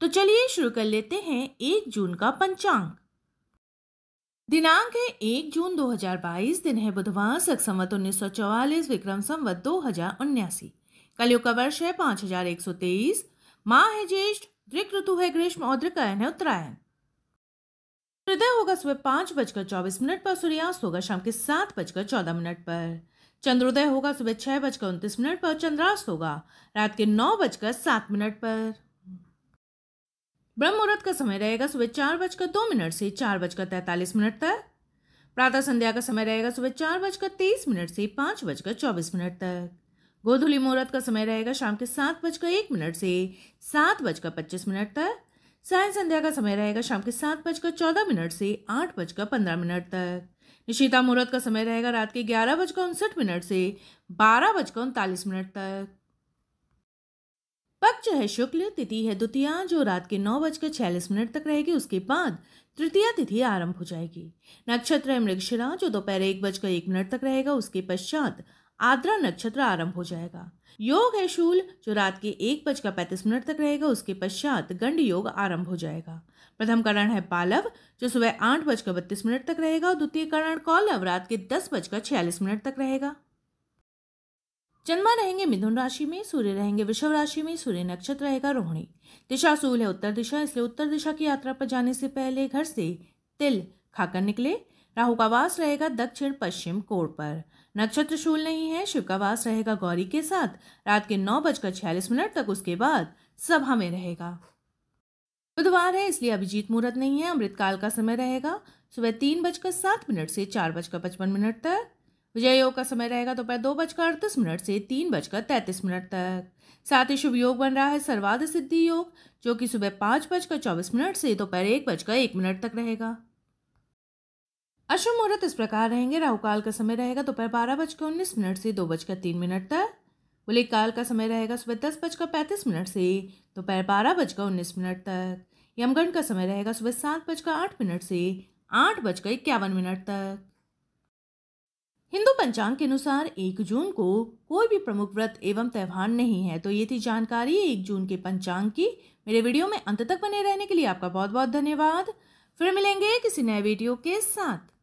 तो चलिए शुरू कर लेते हैं एक जून का पंचांग दिनांक है एक जून 2022 दिन है बुधवार सख संवत उन्नीस विक्रम संवत दो हजार उन्यासी कलयुग का वर्ष है पांच हजार एक सौ तेईस माह है ज्येष्ठ दृक ऋतु है ग्रीष्म और दृकायन है उत्तरायण हृदय होगा सुबह पांच बजकर चौबीस मिनट पर सूर्यास्त होगा शाम के सात बजकर चौदह मिनट पर चंद्रोदय होगा सुबह छह बजकर उनतीस मिनट पर चंद्रास्त होगा रात के नौ बजकर सात मिनट पर ब्रह्म मुहूर्त का समय रहेगा सुबह चार बजकर दो मिनट से चार बजकर तैंतालीस मिनट तक प्रातः संध्या का समय रहेगा सुबह चार बजकर तेईस मिनट से पाँच बजकर चौबीस मिनट तक गोधुली मुहूर्त का समय रहेगा शाम के सात बजकर एक मिनट से सात बजकर पच्चीस मिनट तक साय संध्या का समय रहेगा शाम के सात बजकर चौदह मिनट से आठ बजकर पंद्रह मिनट तक निशिता मुहूर्त का समय रहेगा रात के ग्यारह बजकर उनसठ मिनट से बारह बजकर उनतालीस मिनट तक पक्ष है शुक्ल तिथि है द्वितीया जो रात के नौ बजकर छियालीस मिनट तक रहेगी उसके बाद तृतीया तिथि आरंभ हो जाएगी नक्षत्र है मृगशिरा जो दोपहर एक बजकर एक मिनट तक रहेगा उसके पश्चात आद्रा नक्षत्र आरंभ हो जाएगा योग है शूल जो रात के एक बजकर पैंतीस मिनट तक रहेगा उसके पश्चात गंड योग आरंभ हो जाएगा प्रथम करण है पालव जो सुबह आठ बजकर बत्तीस मिनट तक रहेगा और द्वितीय करण कौलव रात के दस बजकर छियालीस मिनट तक रहेगा चंद्रमा रहेंगे मिथुन राशि में सूर्य रहेंगे वृषभ राशि में सूर्य नक्षत्र रहेगा रोहिणी दिशा सूल है उत्तर दिशा इसलिए उत्तर दिशा की यात्रा पर जाने से पहले घर से तिल खाकर निकले राहु का वास रहेगा दक्षिण पश्चिम कोर पर नक्षत्र शूल नहीं है शिव का वास रहेगा गौरी के साथ रात के नौ बजकर छियालीस मिनट तक उसके बाद सभा में रहेगा बुधवार है इसलिए अभिजीत मुहूर्त नहीं है अमृतकाल का समय रहेगा सुबह तीन बजकर सात मिनट से चार बजकर पचपन मिनट तक विजय योग का समय रहेगा दोपहर दो बजकर अड़तीस मिनट से तीन बजकर तैंतीस मिनट तक साथ ही शुभ योग बन रहा है सर्वाध सिद्धि योग जो कि सुबह पाँच बजकर चौबीस मिनट से दोपहर एक बजकर एक मिनट तक रहेगा अशुभ मुहूर्त इस प्रकार रहेंगे राहुकाल का समय रहेगा दोपहर बारह बजकर उन्नीस मिनट से दो बजकर तीन मिनट तक बुले काल का समय रहेगा सुबह दस बजकर पैंतीस मिनट से दोपहर बारह बजकर उन्नीस मिनट तक यमगण का समय रहेगा सुबह सात बजकर आठ मिनट से आठ बजकर इक्यावन मिनट तक हिंदू पंचांग के अनुसार एक जून को कोई भी प्रमुख व्रत एवं त्यौहार नहीं है तो ये थी जानकारी एक जून के पंचांग की मेरे वीडियो में अंत तक बने रहने के लिए आपका बहुत बहुत धन्यवाद फिर मिलेंगे किसी नए वीडियो के साथ